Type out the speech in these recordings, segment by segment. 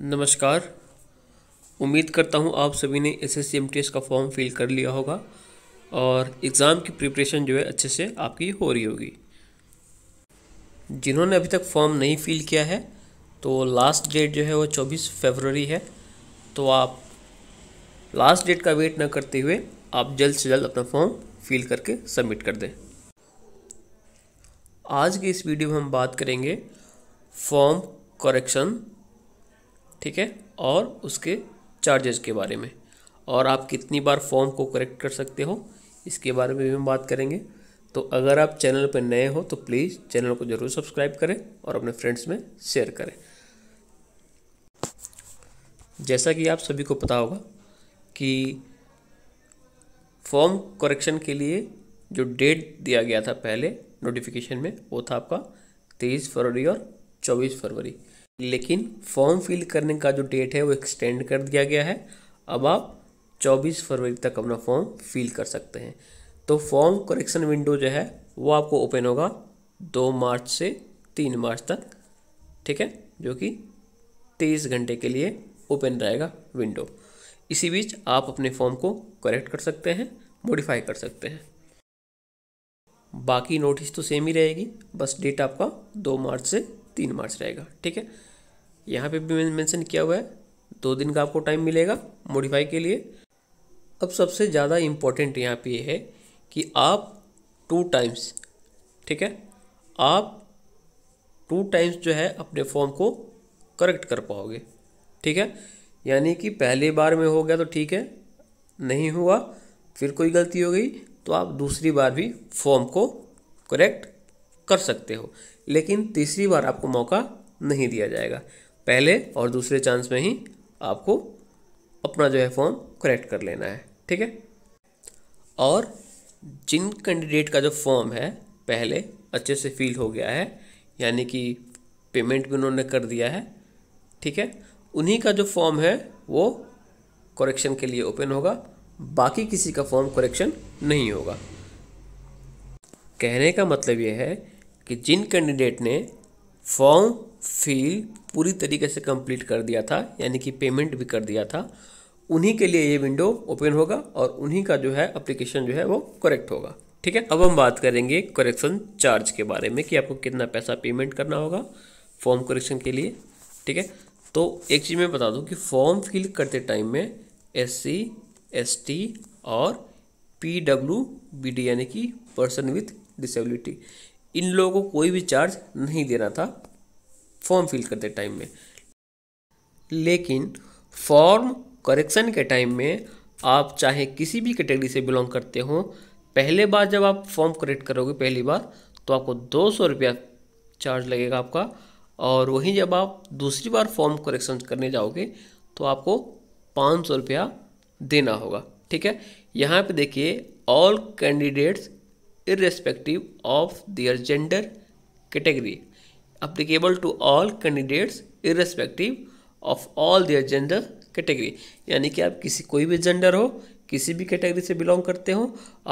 नमस्कार उम्मीद करता हूँ आप सभी ने एस एस का फॉर्म फिल कर लिया होगा और एग्ज़ाम की प्रिपरेशन जो है अच्छे से आपकी हो रही होगी जिन्होंने अभी तक फॉर्म नहीं फिल किया है तो लास्ट डेट जो है वो 24 फरवरी है तो आप लास्ट डेट का वेट ना करते हुए आप जल्द से जल्द अपना फॉर्म फिल करके सबमिट कर दें आज की इस वीडियो में हम बात करेंगे फॉर्म करेक्शन ठीक है और उसके चार्जेस के बारे में और आप कितनी बार फॉर्म को करेक्ट कर सकते हो इसके बारे में भी हम बात करेंगे तो अगर आप चैनल पर नए हो तो प्लीज़ चैनल को ज़रूर सब्सक्राइब करें और अपने फ्रेंड्स में शेयर करें जैसा कि आप सभी को पता होगा कि फॉर्म करेक्शन के लिए जो डेट दिया गया था पहले नोटिफिकेशन में वो था आपका तेईस फरवरी और चौबीस फरवरी लेकिन फॉर्म फिल करने का जो डेट है वो एक्सटेंड कर दिया गया है अब आप 24 फरवरी तक अपना फॉर्म फिल कर सकते हैं तो फॉर्म करेक्शन विंडो जो है वो आपको ओपन होगा दो मार्च से तीन मार्च तक ठीक है जो कि तेईस घंटे के लिए ओपन रहेगा विंडो इसी बीच आप अपने फॉर्म को करेक्ट कर सकते हैं मॉडिफाई कर सकते हैं बाकी नोटिस तो सेम ही रहेगी बस डेट आपका दो मार्च से तीन मार्च रहेगा ठीक है यहाँ पे भी मेंशन किया हुआ है दो दिन का आपको टाइम मिलेगा मॉडिफाई के लिए अब सबसे ज़्यादा इम्पोर्टेंट यहाँ पे ये है कि आप टू टाइम्स ठीक है आप टू टाइम्स जो है अपने फॉर्म को करेक्ट कर पाओगे ठीक है यानी कि पहली बार में हो गया तो ठीक है नहीं हुआ फिर कोई गलती हो गई तो आप दूसरी बार भी फॉर्म को करेक्ट कर सकते हो लेकिन तीसरी बार आपको मौका नहीं दिया जाएगा पहले और दूसरे चांस में ही आपको अपना जो है फॉर्म करेक्ट कर लेना है ठीक है और जिन कैंडिडेट का जो फॉर्म है पहले अच्छे से फिल हो गया है यानी कि पेमेंट भी उन्होंने कर दिया है ठीक है उन्हीं का जो फॉर्म है वो करेक्शन के लिए ओपन होगा बाकी किसी का फॉर्म करेक्शन नहीं होगा कहने का मतलब यह है कि जिन कैंडिडेट ने फॉर्म फी पूरी तरीके से कंप्लीट कर दिया था यानी कि पेमेंट भी कर दिया था उन्हीं के लिए ये विंडो ओपन होगा और उन्हीं का जो है अप्लीकेशन जो है वो करेक्ट होगा ठीक है अब हम बात करेंगे करेक्शन चार्ज के बारे में कि आपको कितना पैसा पेमेंट करना होगा फॉर्म करेक्शन के लिए ठीक है तो एक चीज़ मैं बता दूँ कि फॉर्म फिल करते टाइम में एस सी एस टी और पी डब्ल्यू बी डी यानी कि पर्सन विथ डिसेबिलिटी इन लोगों को कोई भी चार्ज नहीं देना था फॉर्म फिल करते टाइम में लेकिन फॉर्म करेक्शन के टाइम में आप चाहे किसी भी कैटेगरी से बिलोंग करते हो पहले बार जब आप फॉर्म करेक्ट करोगे पहली बार तो आपको दो सौ रुपया चार्ज लगेगा आपका और वहीं जब आप दूसरी बार फॉर्म करेक्शन करने जाओगे तो आपको पाँच सौ रुपया देना होगा ठीक है यहाँ पे देखिए all candidates irrespective of their gender category applicable to all candidates irrespective of all their gender category यानी कि आप किसी कोई भी जेंडर हो किसी भी कैटेगरी से बिलोंग करते हो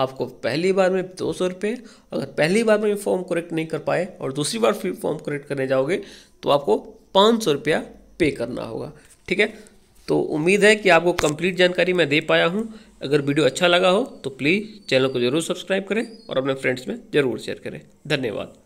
आपको पहली बार में दो सौ रुपये अगर पहली बार में फॉर्म करेक्ट नहीं कर पाए और दूसरी बार फिर फॉर्म करेक्ट करने जाओगे तो आपको पाँच सौ रुपया पे करना होगा ठीक है तो उम्मीद है कि आपको कंप्लीट जानकारी मैं दे पाया हूँ अगर वीडियो अच्छा लगा हो तो प्लीज़ चैनल को ज़रूर सब्सक्राइब करें और अपने फ्रेंड्स में ज़रूर शेयर करें धन्यवाद